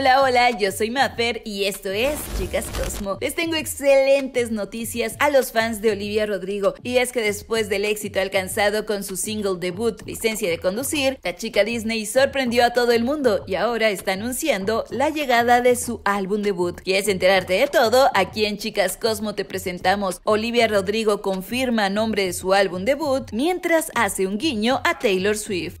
Hola, hola, yo soy Mapper y esto es Chicas Cosmo. Les tengo excelentes noticias a los fans de Olivia Rodrigo y es que después del éxito alcanzado con su single debut, Licencia de Conducir, la chica Disney sorprendió a todo el mundo y ahora está anunciando la llegada de su álbum debut. ¿Quieres enterarte de todo? Aquí en Chicas Cosmo te presentamos Olivia Rodrigo confirma nombre de su álbum debut mientras hace un guiño a Taylor Swift.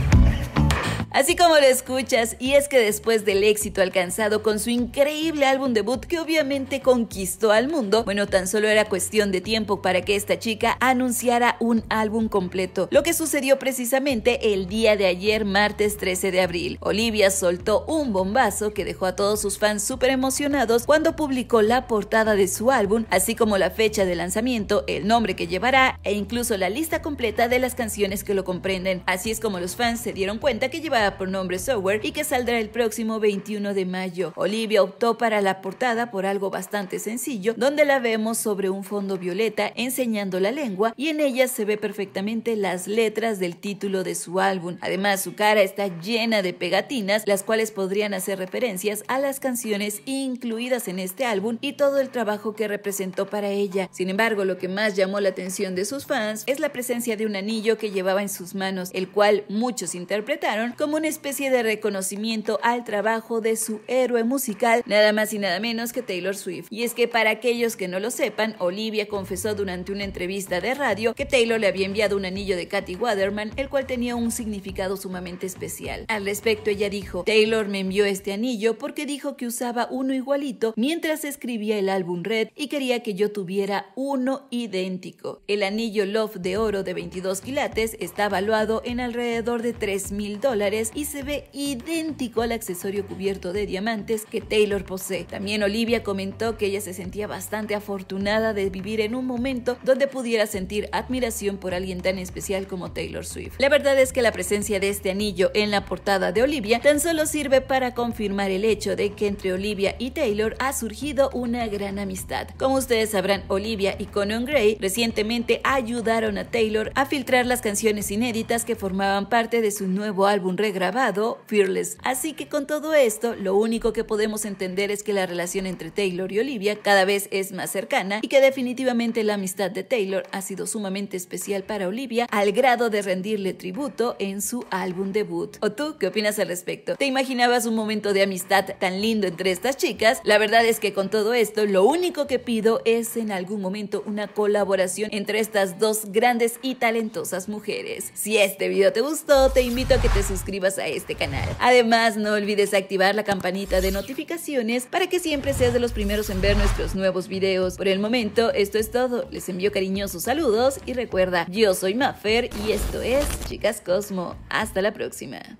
Así como lo escuchas, y es que después del éxito alcanzado con su increíble álbum debut que obviamente conquistó al mundo, bueno, tan solo era cuestión de tiempo para que esta chica anunciara un álbum completo, lo que sucedió precisamente el día de ayer, martes 13 de abril. Olivia soltó un bombazo que dejó a todos sus fans súper emocionados cuando publicó la portada de su álbum, así como la fecha de lanzamiento, el nombre que llevará e incluso la lista completa de las canciones que lo comprenden. Así es como los fans se dieron cuenta que llevaron por nombre Sower y que saldrá el próximo 21 de mayo. Olivia optó para la portada por algo bastante sencillo, donde la vemos sobre un fondo violeta enseñando la lengua y en ella se ve perfectamente las letras del título de su álbum. Además, su cara está llena de pegatinas, las cuales podrían hacer referencias a las canciones incluidas en este álbum y todo el trabajo que representó para ella. Sin embargo, lo que más llamó la atención de sus fans es la presencia de un anillo que llevaba en sus manos, el cual muchos interpretaron como como una especie de reconocimiento al trabajo de su héroe musical, nada más y nada menos que Taylor Swift. Y es que para aquellos que no lo sepan, Olivia confesó durante una entrevista de radio que Taylor le había enviado un anillo de Katy Waterman, el cual tenía un significado sumamente especial. Al respecto, ella dijo, Taylor me envió este anillo porque dijo que usaba uno igualito mientras escribía el álbum Red y quería que yo tuviera uno idéntico. El anillo Love de oro de 22 quilates está valuado en alrededor de 3 mil dólares y se ve idéntico al accesorio cubierto de diamantes que Taylor posee. También Olivia comentó que ella se sentía bastante afortunada de vivir en un momento donde pudiera sentir admiración por alguien tan especial como Taylor Swift. La verdad es que la presencia de este anillo en la portada de Olivia tan solo sirve para confirmar el hecho de que entre Olivia y Taylor ha surgido una gran amistad. Como ustedes sabrán, Olivia y Conan Gray recientemente ayudaron a Taylor a filtrar las canciones inéditas que formaban parte de su nuevo álbum grabado Fearless. Así que con todo esto, lo único que podemos entender es que la relación entre Taylor y Olivia cada vez es más cercana y que definitivamente la amistad de Taylor ha sido sumamente especial para Olivia al grado de rendirle tributo en su álbum debut. ¿O tú qué opinas al respecto? ¿Te imaginabas un momento de amistad tan lindo entre estas chicas? La verdad es que con todo esto, lo único que pido es en algún momento una colaboración entre estas dos grandes y talentosas mujeres. Si este video te gustó, te invito a que te suscribas a este canal. Además, no olvides activar la campanita de notificaciones para que siempre seas de los primeros en ver nuestros nuevos videos. Por el momento, esto es todo. Les envío cariñosos saludos y recuerda, yo soy Mafer y esto es Chicas Cosmo. Hasta la próxima.